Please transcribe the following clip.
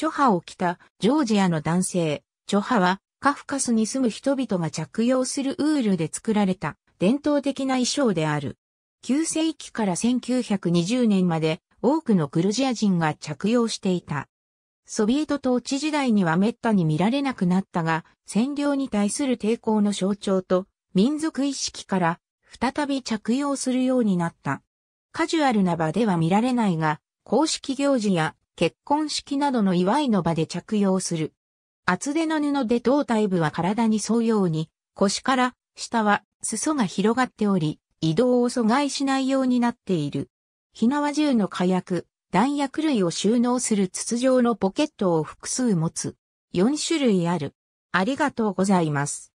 チョハを着たジョージアの男性。チョハはカフカスに住む人々が着用するウールで作られた伝統的な衣装である。9世紀から1920年まで多くのグルジア人が着用していた。ソビエト統治時代には滅多に見られなくなったが、占領に対する抵抗の象徴と民族意識から再び着用するようになった。カジュアルな場では見られないが、公式行事や結婚式などの祝いの場で着用する。厚手の布で胴体部は体に沿うように、腰から下は裾が広がっており、移動を阻害しないようになっている。火縄銃の火薬、弾薬類を収納する筒状のポケットを複数持つ。4種類ある。ありがとうございます。